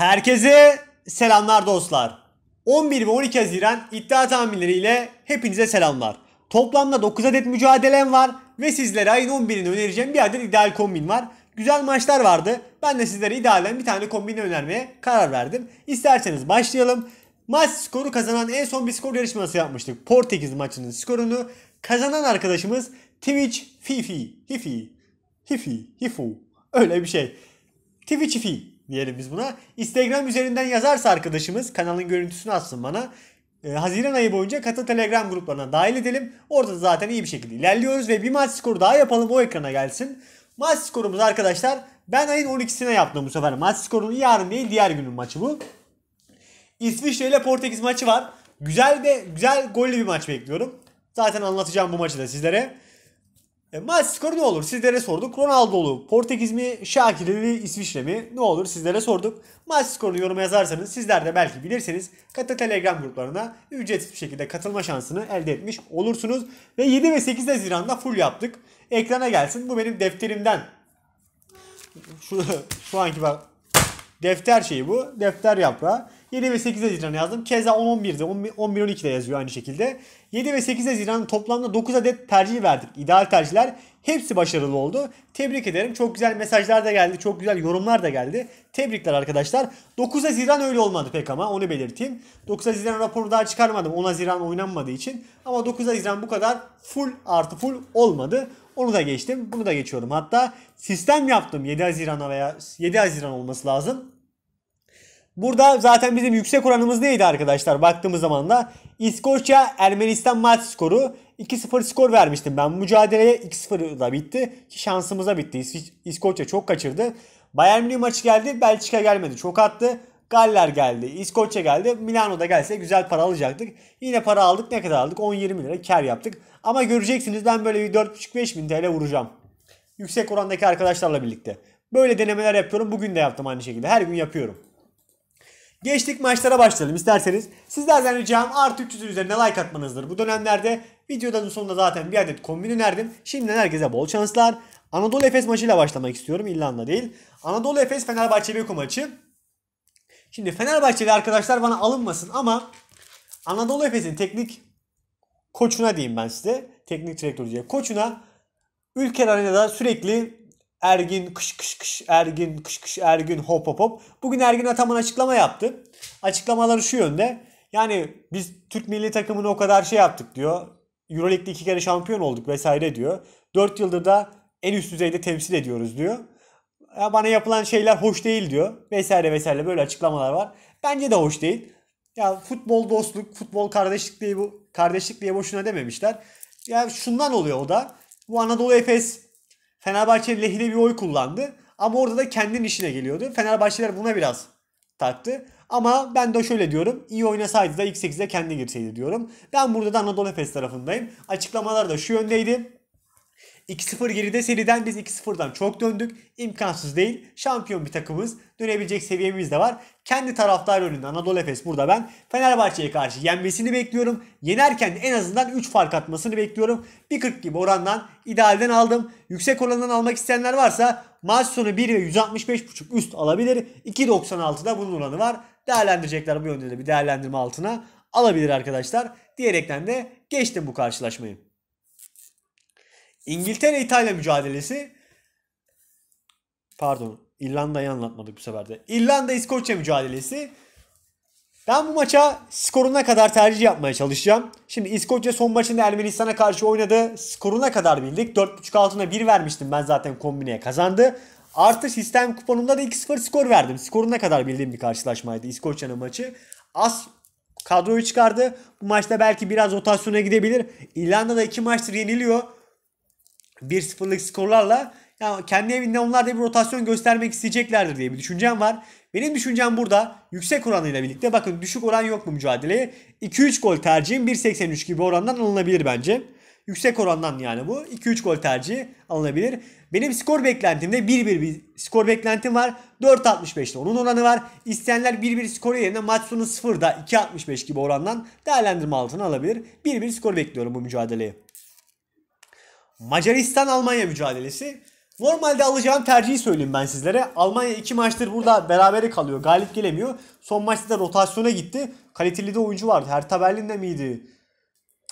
Herkese selamlar dostlar. 11 ve 12 Haziran iddia tahminleriyle hepinize selamlar. Toplamda 9 adet mücadelem var ve sizlere ayın 11'ini önereceğim bir adet ideal kombin var. Güzel maçlar vardı. Ben de sizlere idealen bir tane kombin önermeye karar verdim. İsterseniz başlayalım. Maç skoru kazanan en son bir skor yarışması yapmıştık. Portekiz maçının skorunu kazanan arkadaşımız Twitch Fifi Hifi Hifi Hifu öyle bir şey. Twitch Fifi diyelim biz buna. Instagram üzerinden yazarsa arkadaşımız kanalın görüntüsünü atsın bana. E, Haziran ayı boyunca katıl Telegram gruplarına dahil edelim. Orada da zaten iyi bir şekilde ilerliyoruz ve bir maç skoru daha yapalım o ekrana gelsin. Maç skorumuz arkadaşlar ben ayın 12'sine yaptım bu sefer. Maç skorunu yarın değil diğer günün maçı bu. İsviçre ile Portekiz maçı var. Güzel de güzel gollü bir maç bekliyorum. Zaten anlatacağım bu maçı da sizlere. E, maç skoru ne olur sizlere sorduk. Ronaldo Ronaldo'lu Portekiz mi, Şakir'li İsviçre mi ne olur sizlere sorduk. Maç skorunu yoruma yazarsanız sizler de belki bilirseniz Kata Telegram gruplarına ücretsiz bir şekilde katılma şansını elde etmiş olursunuz. Ve 7 ve 8 Haziran'da full yaptık. Ekrana gelsin bu benim defterimden. Şu, şu anki bak defter şeyi bu. Defter yaprağı. 7 ve 8 Haziran yazdım. Keza 10-11'de 11-12'de yazıyor aynı şekilde. 7 ve 8 Haziran toplamda 9 adet tercih verdik. İdeal tercihler hepsi başarılı oldu. Tebrik ederim. Çok güzel mesajlar da geldi. Çok güzel yorumlar da geldi. Tebrikler arkadaşlar. 9 Haziran öyle olmadı pek ama onu belirteyim. 9 Haziran raporu daha çıkarmadım. 10 Haziran oynanmadığı için. Ama 9 Haziran bu kadar full artı full olmadı. Onu da geçtim. Bunu da geçiyorum. Hatta sistem yaptım 7 Haziran'a veya 7 Haziran olması lazım. Burada zaten bizim yüksek oranımız neydi arkadaşlar? Baktığımız zaman da İskoçya Ermenistan maç skoru 2-0 skor vermiştim ben. Mücadeleye 2-0'la bitti. Ki şansımıza bitti. İskoçya çok kaçırdı. Bayern Münih maçı geldi. Belçika gelmedi. Çok attı. Galler geldi. İskoçya geldi. Milano'da gelse güzel para alacaktık. Yine para aldık. Ne kadar aldık? 10-20 lira kar yaptık. Ama göreceksiniz ben böyle bir 4,5-5 bin TL vuracağım. Yüksek orandaki arkadaşlarla birlikte. Böyle denemeler yapıyorum. Bugün de yaptım aynı şekilde. Her gün yapıyorum. Geçtik maçlara başlayalım isterseniz. Sizlerden ricam artı 300 üzerine like atmanızdır. Bu dönemlerde videoların sonunda zaten bir adet kombin önerdim. Şimdiden herkese bol şanslar. Anadolu Efes maçıyla başlamak istiyorum İrlanda değil. Anadolu Efes Fenerbahçe Beko maçı. Şimdi Fenerbahçeli arkadaşlar bana alınmasın ama Anadolu Efes'in teknik koçuna diyeyim ben size. Teknik direktör diye koçuna Ülker Arena'da sürekli Ergin kış kış kış Ergin kış kış Ergin hop hop hop. Bugün Ergin Ataman açıklama yaptı. Açıklamaları şu yönde. Yani biz Türk milli takımını o kadar şey yaptık diyor. Euroleague'de iki kere şampiyon olduk vesaire diyor. Dört yıldır da en üst düzeyde temsil ediyoruz diyor. Ya bana yapılan şeyler hoş değil diyor. Vesaire vesaire böyle açıklamalar var. Bence de hoş değil. Ya futbol dostluk, futbol kardeşlik diye bu kardeşlik diye boşuna dememişler. Ya şundan oluyor o da. Bu Anadolu Efes Fenerbahçe lehine bir oy kullandı. Ama orada da kendin işine geliyordu. Fenerbahçeler buna biraz taktı. Ama ben de şöyle diyorum. İyi oynasaydı da ilk 8'e kendi girseydi diyorum. Ben burada da Anadolu Efes tarafındayım. Açıklamalar da şu yöndeydi. 2-0 geride seriden biz 2-0'dan çok döndük. İmkansız değil. Şampiyon bir takımız. Dönebilecek seviyemiz de var. Kendi taraftar önünde Anadolu Efes burada ben Fenerbahçe'ye karşı yenmesini bekliyorum. Yenerken en azından 3 fark atmasını bekliyorum. 1.40 gibi orandan idealden aldım. Yüksek orandan almak isteyenler varsa maç sonu 1 ve 165.5 üst alabilir. 2.96'da bunun oranı var. Değerlendirecekler bu yönde de bir değerlendirme altına alabilir arkadaşlar. Diyerekten de geçtim bu karşılaşmayı. İngiltere-İtalya mücadelesi pardon İrlanda'yı anlatmadık bu sefer de. İrlanda-İskoçya mücadelesi. Ben bu maça skoruna kadar tercih yapmaya çalışacağım. Şimdi İskoçya son maçında Ermenistan'a karşı oynadı. Skoruna kadar bildik. 4.5 altına 1 vermiştim ben zaten kombineye kazandı. Artı sistem kuponumda da 2-0 skor verdim. Skoruna kadar bildiğim bir karşılaşmaydı İskoçya'nın maçı. Az kadroyu çıkardı. Bu maçta belki biraz rotasyona gidebilir. İrlanda da 2 maçtır yeniliyor. 1-0'lık skorlarla yani kendi evinde onlar da bir rotasyon göstermek isteyeceklerdir diye bir düşüncem var. Benim düşüncem burada yüksek oranıyla birlikte bakın düşük oran yok mu mücadeleye? 2-3 gol tercihim 1.83 gibi orandan alınabilir bence. Yüksek orandan yani bu. 2-3 gol tercihi alınabilir. Benim skor beklentimde 1-1 bir skor beklentim var. 4.65'te onun oranı var. İsteyenler 1-1 skoru yerine maç sonu 0'da 2.65 gibi orandan değerlendirme altına alabilir. 1-1 skor bekliyorum bu mücadeleye. Macaristan-Almanya mücadelesi. Normalde alacağım tercihi söyleyeyim ben sizlere. Almanya 2 maçtır burada berabere kalıyor. Galip gelemiyor. Son maçta da rotasyona gitti. Kaliteli de oyuncu vardı. Hertha Berlin'de miydi?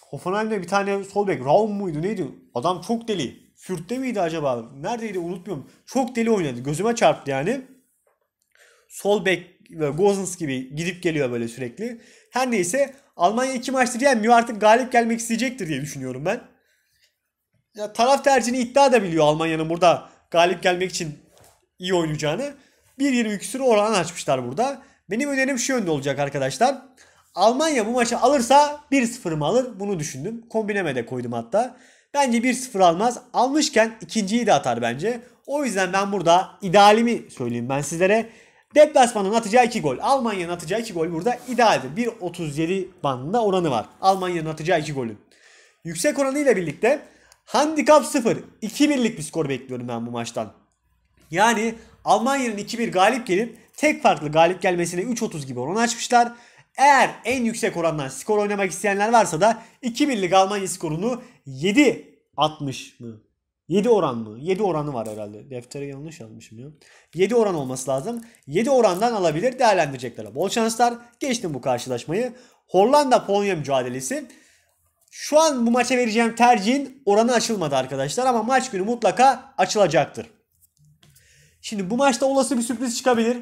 Hoffenheim'de bir tane sol bek. Raum muydu neydi? Adam çok deli. Fürt'te miydi acaba? Neredeydi unutmuyorum. Çok deli oynadı. Gözüme çarptı yani. Sol bek ve Gozens gibi gidip geliyor böyle sürekli. Her neyse Almanya iki maçtır yenmiyor artık galip gelmek isteyecektir diye düşünüyorum ben taraf tercihini iddia da biliyor Almanya'nın burada galip gelmek için iyi oynayacağını. 1-20 küsürü oran açmışlar burada. Benim önerim şu yönde olacak arkadaşlar. Almanya bu maçı alırsa 1-0 mı alır? Bunu düşündüm. Kombineme de koydum hatta. Bence 1-0 almaz. Almışken ikinciyi de atar bence. O yüzden ben burada idealimi söyleyeyim ben sizlere. Deplasman'ın atacağı 2 gol. Almanya'nın atacağı 2 gol burada idealdir. 1.37 bandında oranı var. Almanya'nın atacağı 2 golün. Yüksek oranıyla birlikte Handikap 0. 2 birlik bir skor bekliyorum ben bu maçtan. Yani Almanya'nın 2-1 galip gelip tek farklı galip gelmesine 3.30 gibi oran açmışlar. Eğer en yüksek orandan skor oynamak isteyenler varsa da 2 birlik Almanya skorunu 7.60 mı? 7 oran mı? 7 oranı var herhalde. Deftere yanlış almışım ya. 7 oran olması lazım. 7 orandan alabilir değerlendirecekler. Bol şanslar. Geçtim bu karşılaşmayı. Hollanda-Polonya mücadelesi. Şu an bu maça vereceğim tercihin oranı açılmadı arkadaşlar ama maç günü mutlaka açılacaktır. Şimdi bu maçta olası bir sürpriz çıkabilir.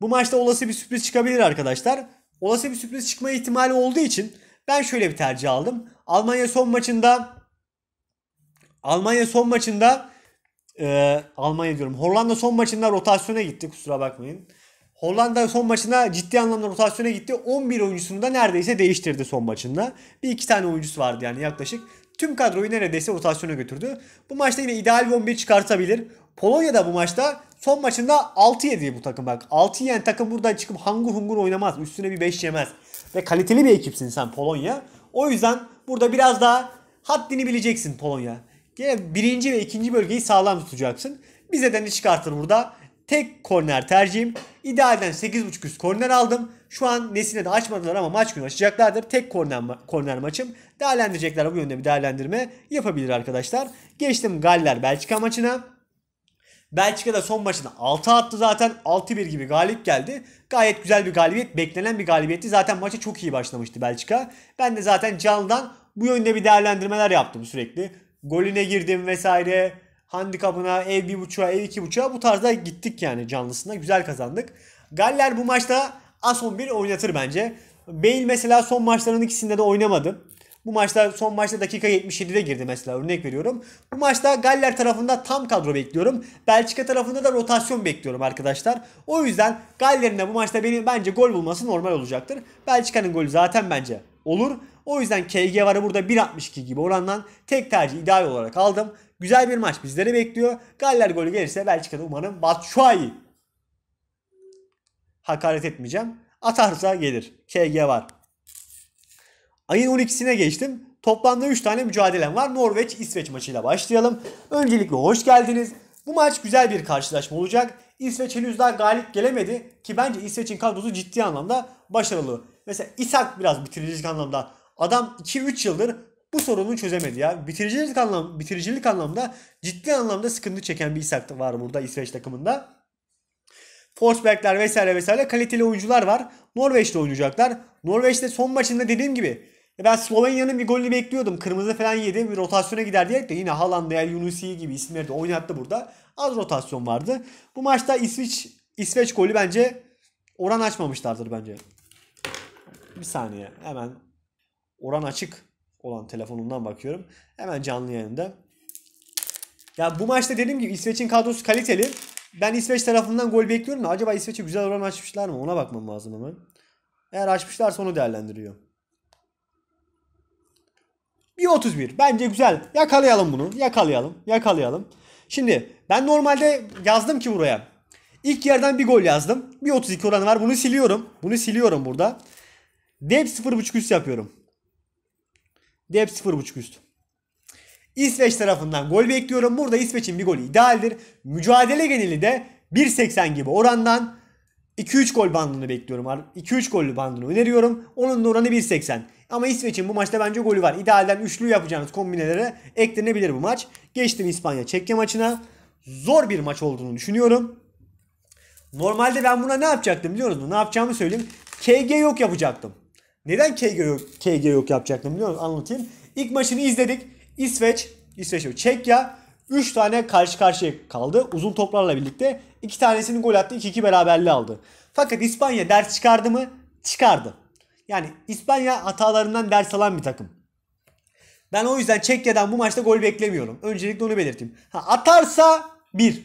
Bu maçta olası bir sürpriz çıkabilir arkadaşlar. Olası bir sürpriz çıkma ihtimali olduğu için ben şöyle bir tercih aldım. Almanya son maçında Almanya son maçında e, Almanya diyorum. Hollanda son maçında rotasyona gitti kusura bakmayın. Hollanda son maçına ciddi anlamda rotasyona gitti. 11 oyuncusunu da neredeyse değiştirdi son maçında. Bir iki tane oyuncusu vardı yani yaklaşık. Tüm kadroyu neredeyse rotasyona götürdü. Bu maçta yine ideal bir 11 çıkartabilir. Polonya da bu maçta son maçında 6 yedi bu takım bak. 6 yiyen takım buradan çıkıp hangur hungur oynamaz. Üstüne bir 5 yemez. Ve kaliteli bir ekipsin sen Polonya. O yüzden burada biraz daha haddini bileceksin Polonya. Yine birinci ve ikinci bölgeyi sağlam tutacaksın. Bize de ne çıkartır burada? Tek korner tercihim. İdealden 8.5 üst korner aldım. Şu an Nesine de açmadılar ama maç günü açacaklardır. Tek korner, korner maçım. Değerlendirecekler bu yönde bir değerlendirme yapabilir arkadaşlar. Geçtim Galler Belçika maçına. Belçika'da son maçını 6 attı zaten. 6-1 gibi galip geldi. Gayet güzel bir galibiyet. Beklenen bir galibiyetti. Zaten maça çok iyi başlamıştı Belçika. Ben de zaten canlıdan bu yönde bir değerlendirmeler yaptım sürekli. Golüne girdim vesaire handikapına, ev 1.5'a, ev 2.5'a bu tarzda gittik yani canlısına. Güzel kazandık. Galler bu maçta as 11 oynatır bence. Bale mesela son maçlarının ikisinde de oynamadı. Bu maçta son maçta dakika 77'de girdi mesela örnek veriyorum. Bu maçta Galler tarafında tam kadro bekliyorum. Belçika tarafında da rotasyon bekliyorum arkadaşlar. O yüzden Galler'in de bu maçta benim bence gol bulması normal olacaktır. Belçika'nın golü zaten bence olur. O yüzden KG varı burada 1.62 gibi orandan tek tercih ideal olarak aldım. Güzel bir maç bizleri bekliyor. Galler golü gelirse Belçika'da umarım Batshuayi hakaret etmeyeceğim. Atarsa gelir. KG var. Ayın 12'sine geçtim. Toplamda 3 tane mücadelem var. Norveç-İsveç maçıyla başlayalım. Öncelikle hoş geldiniz. Bu maç güzel bir karşılaşma olacak. İsveç henüz daha galip gelemedi ki bence İsveç'in kadrosu ciddi anlamda başarılı. Mesela İshak biraz bitiricilik anlamda. Adam 2-3 yıldır bu sorunu çözemedi ya. Bitiricilik anlam bitiricilik anlamda ciddi anlamda sıkıntı çeken bir İshak var burada İsveç takımında. Forsbergler vesaire vesaire kaliteli oyuncular var. Norveç'te oynayacaklar. Norveç'te son maçında dediğim gibi ben Slovenya'nın bir golünü bekliyordum. Kırmızı falan yedi. Bir rotasyona gider diyerek de yine Haaland, veya Yunusi gibi isimleri de oynattı burada. Az rotasyon vardı. Bu maçta İsveç İsveç golü bence oran açmamışlardır bence. Bir saniye hemen oran açık olan telefonundan bakıyorum. Hemen canlı yayında. Ya bu maçta dediğim gibi İsveç'in kadrosu kaliteli. Ben İsveç tarafından gol bekliyorum da acaba İsveç'e güzel oran açmışlar mı? Ona bakmam lazım hemen. Eğer açmışlarsa onu değerlendiriyor. 1.31. Bence güzel. Yakalayalım bunu. Yakalayalım. Yakalayalım. Şimdi ben normalde yazdım ki buraya. İlk yerden bir gol yazdım. 1.32 oranı var. Bunu siliyorum. Bunu siliyorum burada. Dev 0.5 üst yapıyorum. Dep 0.5 üstü. İsveç tarafından gol bekliyorum. Burada İsveç'in bir golü idealdir. Mücadele geneli de 1.80 gibi orandan 2-3 gol bandını bekliyorum. 2-3 gollü bandını öneriyorum. Onun da oranı 1.80. Ama İsveç'in bu maçta bence golü var. İdealden üçlü yapacağınız kombinelere eklenebilir bu maç. Geçtim İspanya Çekya maçına. Zor bir maç olduğunu düşünüyorum. Normalde ben buna ne yapacaktım biliyor musunuz? Ne yapacağımı söyleyeyim. KG yok yapacaktım. Neden KG yok, KG yok yapacaktım biliyor musun? Anlatayım. İlk maçını izledik. İsveç, İsveç mi? Çekya 3 tane karşı karşıya kaldı. Uzun toplarla birlikte. 2 tanesini gol attı. 2-2 beraberliği aldı. Fakat İspanya ders çıkardı mı? Çıkardı. Yani İspanya hatalarından ders alan bir takım. Ben o yüzden Çekya'dan bu maçta gol beklemiyorum. Öncelikle onu belirteyim. Ha, atarsa 1.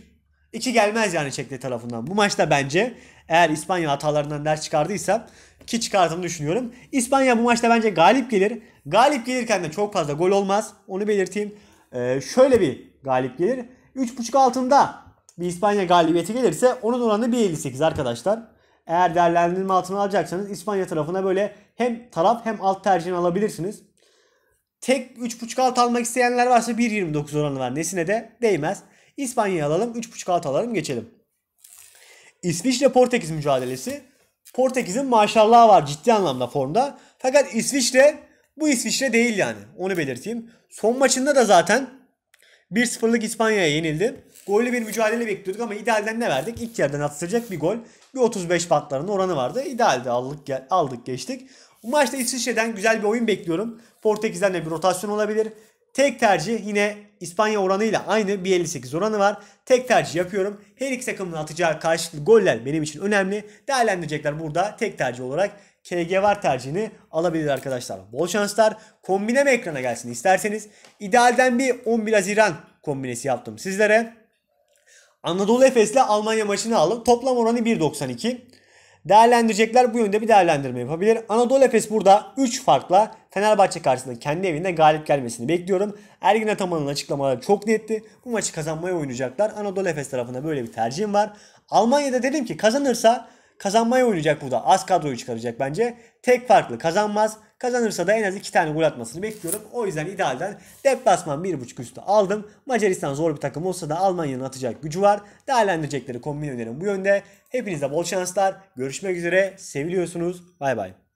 2 gelmez yani Çekya tarafından. Bu maçta bence eğer İspanya hatalarından ders çıkardıysa ki çıkartını düşünüyorum. İspanya bu maçta bence galip gelir. Galip gelirken de çok fazla gol olmaz. Onu belirteyim. Ee, şöyle bir galip gelir. 3.5 altında bir İspanya galibiyeti gelirse onun oranı 1.58 arkadaşlar. Eğer değerlendirme altına alacaksanız İspanya tarafına böyle hem taraf hem alt tercihini alabilirsiniz. Tek 3.5 alt almak isteyenler varsa 1.29 oranı var. Nesine de değmez. İspanya'yı alalım 3.5 alt alalım geçelim. İsviçre Portekiz mücadelesi. Portekiz'in maşallah var ciddi anlamda formda. Fakat İsviçre bu İsviçre değil yani. Onu belirteyim. Son maçında da zaten 1-0'lık İspanya'ya yenildi. Gollü bir mücadele bekliyorduk ama idealden ne verdik? İlk yerden atılacak bir gol. Bir 35 patlarında oranı vardı. İdealde aldık, aldık geçtik. Bu maçta İsviçre'den güzel bir oyun bekliyorum. Portekiz'den de bir rotasyon olabilir. Tek tercih yine İspanya oranıyla aynı 1.58 oranı var. Tek tercih yapıyorum. Her iki takımın atacağı karşılıklı goller benim için önemli. Değerlendirecekler burada tek tercih olarak KG var tercihini alabilir arkadaşlar. Bol şanslar. Kombine mi ekrana gelsin isterseniz. İdealden bir 11 Haziran kombinesi yaptım sizlere. Anadolu Efes'le Almanya maçını aldım. Toplam oranı 1.92 değerlendirecekler. Bu yönde bir değerlendirme yapabilir. Anadolu Efes burada 3 farkla Fenerbahçe karşısında kendi evinde galip gelmesini bekliyorum. Ergin Ataman'ın açıklamaları çok netti. Bu maçı kazanmaya oynayacaklar. Anadolu Efes tarafında böyle bir tercihim var. Almanya'da dedim ki kazanırsa kazanmaya oynayacak burada. Az kadroyu çıkaracak bence. Tek farklı kazanmaz. Kazanırsa da en az 2 tane gol atmasını bekliyorum. O yüzden idealden deplasman 1.5 üstü aldım. Macaristan zor bir takım olsa da Almanya'nın atacak gücü var. Değerlendirecekleri kombin önerim bu yönde. Hepinize bol şanslar. Görüşmek üzere. Seviliyorsunuz. Bay bay.